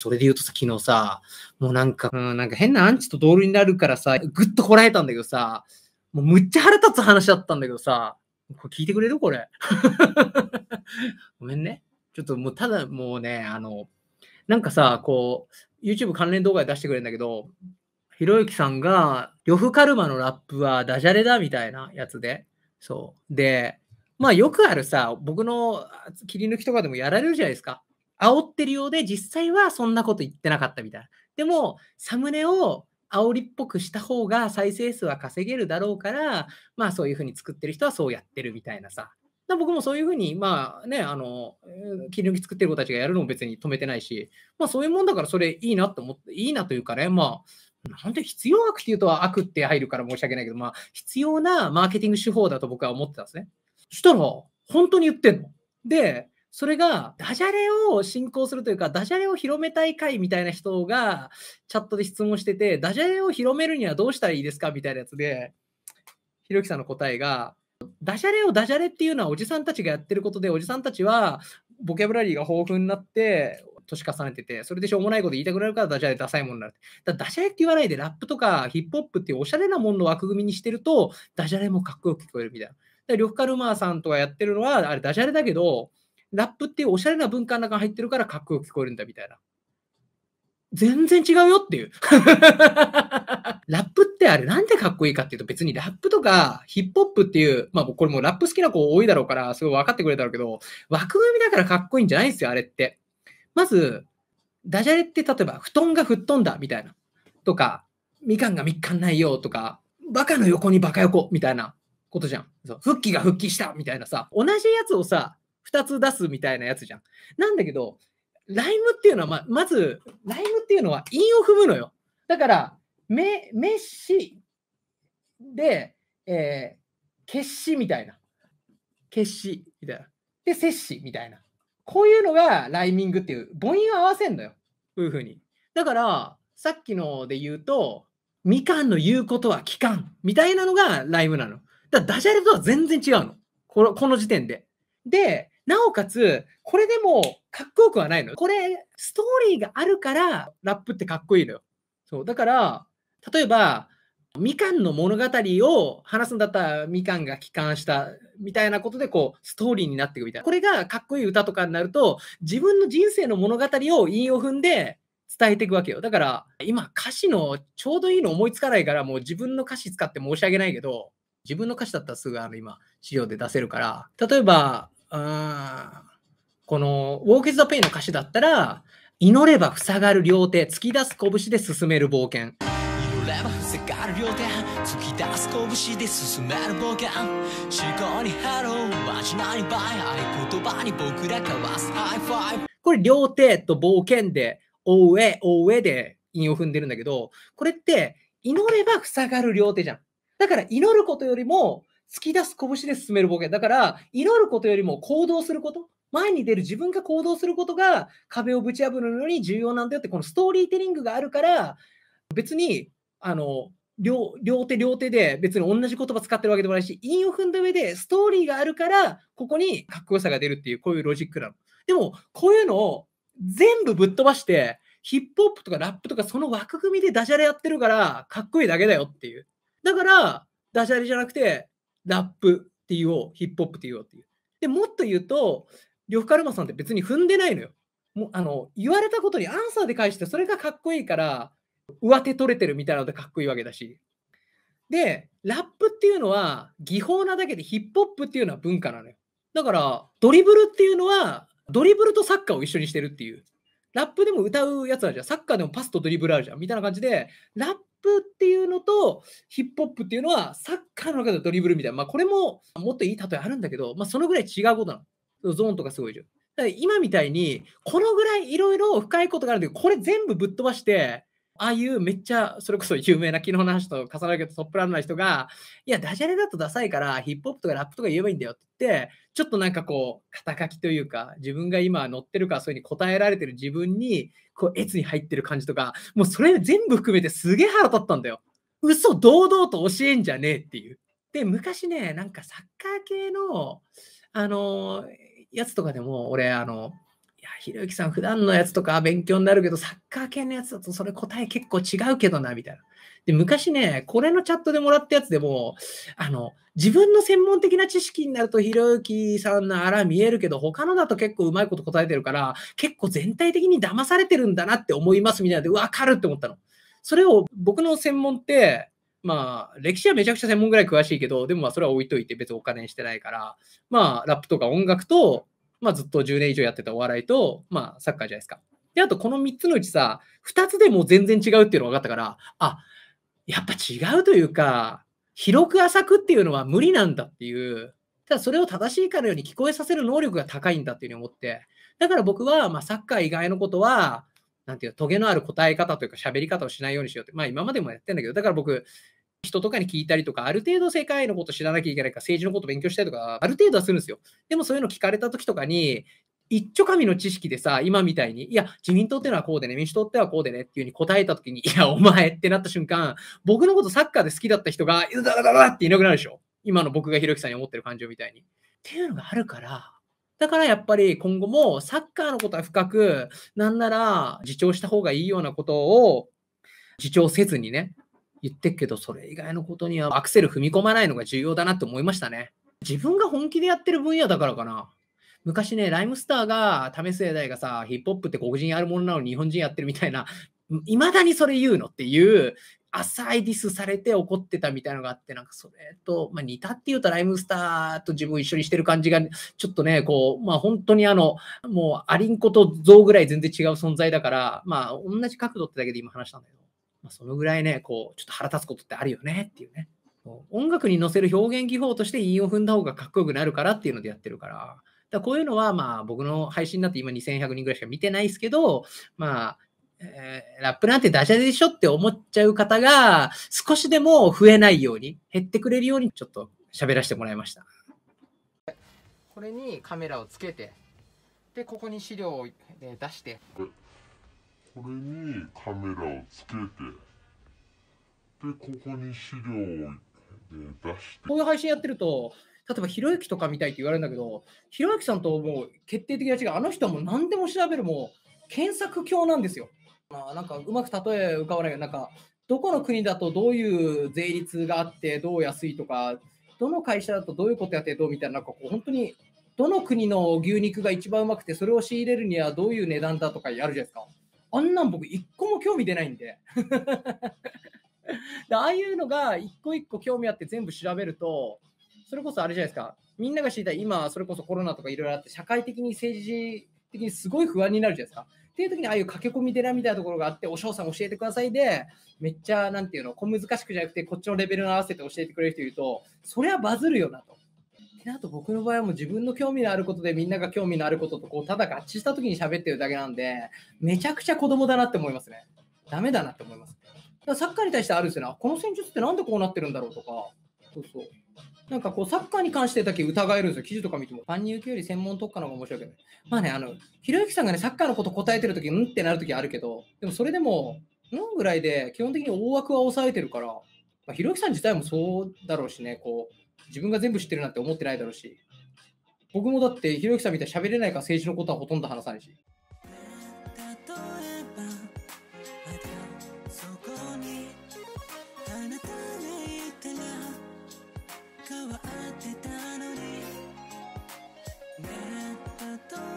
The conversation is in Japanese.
それで言うとさ、昨日さ、もうなんか、うん、なんか変なアンチと同類になるからさ、ぐっとこらえたんだけどさ、もうむっちゃ腹立つ話だったんだけどさ、これ聞いてくれるこれ。ごめんね。ちょっともうただもうね、あの、なんかさ、こう、YouTube 関連動画で出してくれるんだけど、ひろゆきさんが、呂布カルマのラップはダジャレだみたいなやつで、そう。で、まあよくあるさ、僕の切り抜きとかでもやられるじゃないですか。煽ってるようで、実際はそんなこと言ってなかったみたいな。でも、サムネを煽りっぽくした方が再生数は稼げるだろうから、まあそういうふうに作ってる人はそうやってるみたいなさ。僕もそういうふうに、まあね、あの、切り抜き作ってる子たちがやるのも別に止めてないし、まあそういうもんだからそれいいなと思って、いいなというかね、まあ、なんで必要悪っていうと悪って入るから申し訳ないけど、まあ必要なマーケティング手法だと僕は思ってたんですね。そしたら、本当に言ってんの。で、それが、ダジャレを進行するというか、ダジャレを広めたい会みたいな人が、チャットで質問してて、ダジャレを広めるにはどうしたらいいですかみたいなやつで、ひろきさんの答えが、ダジャレをダジャレっていうのはおじさんたちがやってることで、おじさんたちはボキャブラリーが豊富になって、年重ねてて、それでしょうもないこと言いたくなるからダジャレダサいものになる。だダジャレって言わないで、ラップとかヒップホップっていうおしゃれなものの枠組みにしてると、ダジャレもかっこよく聞こえるみたいな。で、リョフカルマーさんとかやってるのは、あれダジャレだけど、ラップっていうおしゃれな文化の中に入ってるからかっこよく聞こえるんだみたいな。全然違うよっていう。ラップってあれなんでかっこいいかっていうと別にラップとかヒップホップっていう、まあこれもラップ好きな子多いだろうからすごい分かってくれたろうけど、枠組みだからかっこいいんじゃないんですよ、あれって。まず、ダジャレって例えば布団が吹っ飛んだみたいな。とか、みかんがみっかんないよとか、バカの横にバカ横みたいなことじゃん。そう復帰が復帰したみたいなさ、同じやつをさ、2つ出すみたいなやつじゃん。なんだけど、ライムっていうのはま、まず、ライムっていうのは韻を踏むのよ。だから、め、めシで、えー、決死みたいな。決死みたいな。で、摂氏みたいな。こういうのがライミングっていう、母音を合わせんのよ。こういうふうに。だから、さっきので言うと、みかんの言うことは聞かんみたいなのがライムなの。だダジャレとは全然違うの。このこの時点で。で、なおかつ、これでもかっこよくはないの。これ、ストーリーがあるから、ラップってかっこいいのよ。そう。だから、例えば、みかんの物語を話すんだったらみかんが帰還したみたいなことでこうストーリーになっていくみたいなこれがかっこいい歌とかになると自分の人生の物語を韻を踏んで伝えていくわけよだから今歌詞のちょうどいいの思いつかないからもう自分の歌詞使って申し訳ないけど自分の歌詞だったらすぐあの今資料で出せるから例えばうん、この Walk is the の歌詞だったら、祈れば塞がる両手、突き出す拳で進める冒険。祈れば突き出す拳で進める冒険。思考にハロー、まじないバイ、合言葉に僕ら交わすハイファイこれ両手と冒険で、おうえ、おうえで韻を踏んでるんだけど、これって、祈れば塞がる両手じゃん。だから祈ることよりも、突き出す拳で進めるボケ。だから、祈ることよりも行動すること。前に出る自分が行動することが壁をぶち破るのに重要なんだよって、このストーリーテリングがあるから、別に、あの、両両手両手で別に同じ言葉使ってるわけでもないし、韻を踏んだ上でストーリーがあるから、ここにかっこよさが出るっていう、こういうロジックなの。でも、こういうのを全部ぶっ飛ばして、ヒップホップとかラップとかその枠組みでダジャレやってるから、かっこいいだけだよっていう。だから、ダジャレじゃなくて、ラップって言おう、ヒップホップって言おうっていう。で、もっと言うと、呂布カルマさんって別に踏んでないのよ。もうあの言われたことにアンサーで返して、それがかっこいいから、上手取れてるみたいなのでかっこいいわけだし。で、ラップっていうのは技法なだけでヒップホップっていうのは文化なのよ。だから、ドリブルっていうのは、ドリブルとサッカーを一緒にしてるっていう。ラップでも歌うやつあるじゃん。サッカーでもパスとドリブルあるじゃん。みたいな感じで、ラップっていうのとヒップホップっていうのはサッカーの中でドリブルみたいな。まあ、これももっといい例えあるんだけど、まあ、そのぐらい違うことなの。ゾーンとかすごいじゃん。今みたいに、このぐらいいろいろ深いことがあるんだけど、これ全部ぶっ飛ばして、ああいうめっちゃ、それこそ有名な昨日の話と重なるけどトップランナーの人が、いや、ダジャレだとダサいから、ヒップホップとかラップとか言えばいいんだよって言って、ちょっとなんかこう、肩書きというか、自分が今乗ってるか、そういうふうに答えられてる自分に、こう、越に入ってる感じとか、もうそれ全部含めてすげえ腹立ったんだよ。嘘堂々と教えんじゃねえっていう。で、昔ね、なんかサッカー系の、あのやつとかでも、俺、あのいや、ひろゆきさん、普段のやつとか勉強になるけど、サッカー系のやつだとそれ答え結構違うけどな、みたいな。で、昔ね、これのチャットでもらったやつでも、あの、自分の専門的な知識になると、ひろゆきさんのあら見えるけど、他のだと結構うまいこと答えてるから、結構全体的に騙されてるんだなって思います、みたいなで、わかるって思ったの。それを僕の専門って、まあ、歴史はめちゃくちゃ専門ぐらい詳しいけど、でもまあ、それは置いといて別にお金にしてないから、まあ、ラップとか音楽と、まあ、ずっと10年以上やってたお笑いと、まあ、サッカーじゃないですか。で、あとこの3つのうちさ、2つでも全然違うっていうのが分かったから、あ、やっぱ違うというか、広く浅くっていうのは無理なんだっていう、ただそれを正しいかのように聞こえさせる能力が高いんだっていうふうに思って、だから僕は、まあ、サッカー以外のことは、なんていうトゲのある答え方というか喋り方をしないようにしようって、まあ今までもやってんだけど、だから僕、人とかに聞いたりとか、ある程度世界のこと知らなきゃいけないか、政治のこと勉強したりとか、ある程度はするんですよ。でもそういうの聞かれた時とかに、一丁みの知識でさ、今みたいに、いや、自民党ってのはこうでね、民主党ってはこうでねっていうふうに答えた時に、いや、お前ってなった瞬間、僕のことサッカーで好きだった人が、うだだだだっていなくなるでしょ。今の僕がひろきさんに思ってる感情みたいに。っていうのがあるから、だからやっぱり今後もサッカーのことは深く、なんなら自重した方がいいようなことを自重せずにね、言ってっけど、それ以外のことにはアクセル踏み込まないのが重要だなって思いましたね。自分が本気でやってる分野だからかな。昔ね、ライムスターが、為末代がさ、ヒップホップって黒人やるものなのに日本人やってるみたいな、いまだにそれ言うのっていう、浅いディスされて怒ってたみたいなのがあって、なんかそれと、まあ、似たっていうとライムスターと自分一緒にしてる感じが、ちょっとね、こう、まあ本当にあの、もうアリンコとゾウぐらい全然違う存在だから、まあ同じ角度ってだけで今話したんだけど。まあ、そのぐらいね、こう、ちょっと腹立つことってあるよねっていうね。音楽に乗せる表現技法として韻を踏んだ方がかっこよくなるからっていうのでやってるから。だこういうのは、まあ、僕の配信だって今2100人ぐらいしか見てないですけど、まあ、えー、ラップなんてダジャレでしょって思っちゃう方が、少しでも増えないように、減ってくれるように、ちょっと喋らせてもらいました。これにカメラをつけて、で、ここに資料を出して。うんこれにカメラをつけてでここに資料を、ね、出してこういう配信やってると例えばひろゆきとか見たいって言われるんだけどひろゆきさんともう決定的な違いあの人はもう何でも調べるもう検索強なんですよ、まあ、なんかうまく例え浮かばないけどなんかどこの国だとどういう税率があってどう安いとかどの会社だとどういうことやってどうみたいななんかこう本当にどの国の牛肉が一番うまくてそれを仕入れるにはどういう値段だとかやるじゃないですか。あんなん僕一個も興味出ないんで ああいうのが一個一個興味あって全部調べると、それこそあれじゃないですか、みんなが知りたい、今、それこそコロナとかいろいろあって、社会的に政治的にすごい不安になるじゃないですか。っていう時に、ああいう駆け込み寺みたいなところがあって、お嬢さん教えてくださいで、めっちゃ、なんていうの、小難しくじゃなくて、こっちのレベルに合わせて教えてくれる人いると、そりゃバズるよなと。で、あと僕の場合はもう自分の興味のあることでみんなが興味のあることとこうただ合致した時に喋ってるだけなんで、めちゃくちゃ子供だなって思いますね。ダメだなって思います。だからサッカーに対してあるんですよね。この戦術ってなんでこうなってるんだろうとか。そうそう。なんかこう、サッカーに関してだけ疑えるんですよ。記事とか見ても。万人受けより専門特化の方が面白いけど、ね。まあね、あの、ひろゆきさんがね、サッカーのこと答えてるとき、うんってなるときあるけど、でもそれでも、うんぐらいで、基本的に大枠は抑えてるから、まひろゆきさん自体もそうだろうしね、こう、自分が全部知ってるなんて思ってないだろうし、僕もだって、ひろゆきさんみたいに喋れないから政治のことはほとんど話さないし。変わってたのにったと